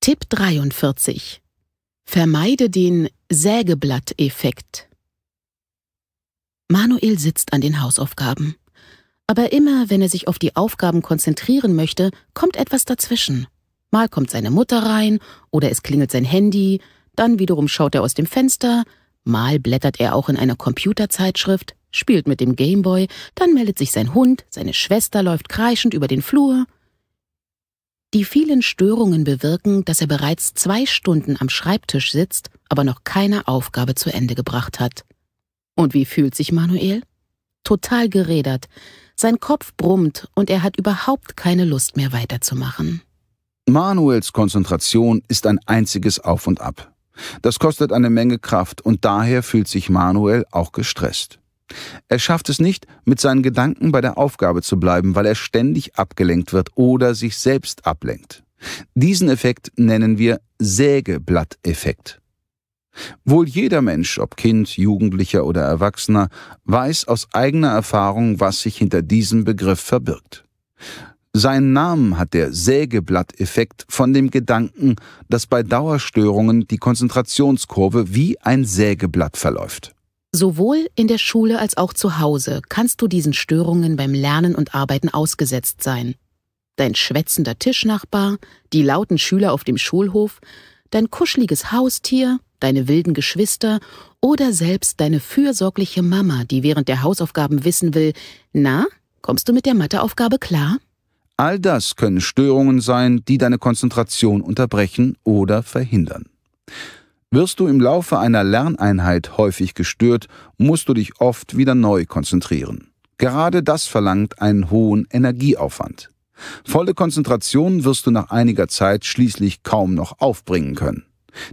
Tipp 43. Vermeide den Sägeblatt-Effekt. Manuel sitzt an den Hausaufgaben. Aber immer, wenn er sich auf die Aufgaben konzentrieren möchte, kommt etwas dazwischen. Mal kommt seine Mutter rein oder es klingelt sein Handy, dann wiederum schaut er aus dem Fenster, mal blättert er auch in einer Computerzeitschrift, spielt mit dem Gameboy, dann meldet sich sein Hund, seine Schwester läuft kreischend über den Flur, die vielen Störungen bewirken, dass er bereits zwei Stunden am Schreibtisch sitzt, aber noch keine Aufgabe zu Ende gebracht hat. Und wie fühlt sich Manuel? Total gerädert. Sein Kopf brummt und er hat überhaupt keine Lust mehr weiterzumachen. Manuels Konzentration ist ein einziges Auf und Ab. Das kostet eine Menge Kraft und daher fühlt sich Manuel auch gestresst. Er schafft es nicht, mit seinen Gedanken bei der Aufgabe zu bleiben, weil er ständig abgelenkt wird oder sich selbst ablenkt. Diesen Effekt nennen wir Sägeblatteffekt. Wohl jeder Mensch, ob Kind, Jugendlicher oder Erwachsener, weiß aus eigener Erfahrung, was sich hinter diesem Begriff verbirgt. Seinen Namen hat der Sägeblatteffekt von dem Gedanken, dass bei Dauerstörungen die Konzentrationskurve wie ein Sägeblatt verläuft. Sowohl in der Schule als auch zu Hause kannst du diesen Störungen beim Lernen und Arbeiten ausgesetzt sein. Dein schwätzender Tischnachbar, die lauten Schüler auf dem Schulhof, dein kuscheliges Haustier, deine wilden Geschwister oder selbst deine fürsorgliche Mama, die während der Hausaufgaben wissen will, na, kommst du mit der Matheaufgabe klar? All das können Störungen sein, die deine Konzentration unterbrechen oder verhindern. Wirst du im Laufe einer Lerneinheit häufig gestört, musst du dich oft wieder neu konzentrieren. Gerade das verlangt einen hohen Energieaufwand. Volle Konzentration wirst du nach einiger Zeit schließlich kaum noch aufbringen können.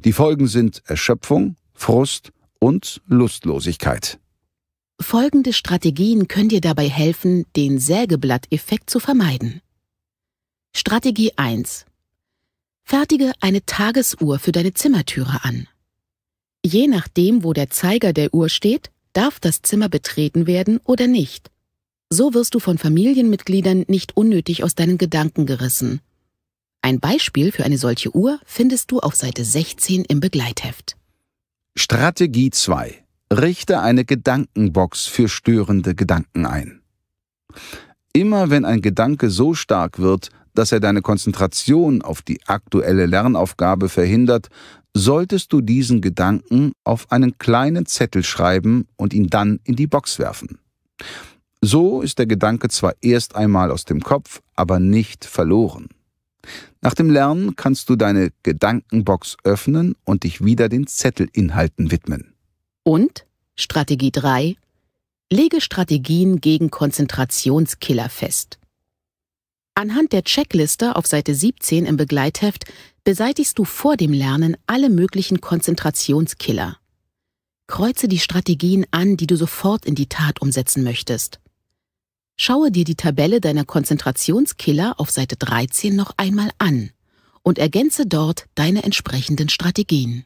Die Folgen sind Erschöpfung, Frust und Lustlosigkeit. Folgende Strategien können dir dabei helfen, den Sägeblatteffekt zu vermeiden. Strategie 1. Fertige eine Tagesuhr für deine Zimmertüre an. Je nachdem, wo der Zeiger der Uhr steht, darf das Zimmer betreten werden oder nicht. So wirst du von Familienmitgliedern nicht unnötig aus deinen Gedanken gerissen. Ein Beispiel für eine solche Uhr findest du auf Seite 16 im Begleitheft. Strategie 2. Richte eine Gedankenbox für störende Gedanken ein. Immer wenn ein Gedanke so stark wird, dass er deine Konzentration auf die aktuelle Lernaufgabe verhindert, solltest du diesen Gedanken auf einen kleinen Zettel schreiben und ihn dann in die Box werfen. So ist der Gedanke zwar erst einmal aus dem Kopf, aber nicht verloren. Nach dem Lernen kannst du deine Gedankenbox öffnen und dich wieder den Zettelinhalten widmen. Und Strategie 3. Lege Strategien gegen Konzentrationskiller fest. Anhand der Checkliste auf Seite 17 im Begleitheft beseitigst du vor dem Lernen alle möglichen Konzentrationskiller. Kreuze die Strategien an, die du sofort in die Tat umsetzen möchtest. Schaue dir die Tabelle deiner Konzentrationskiller auf Seite 13 noch einmal an und ergänze dort deine entsprechenden Strategien.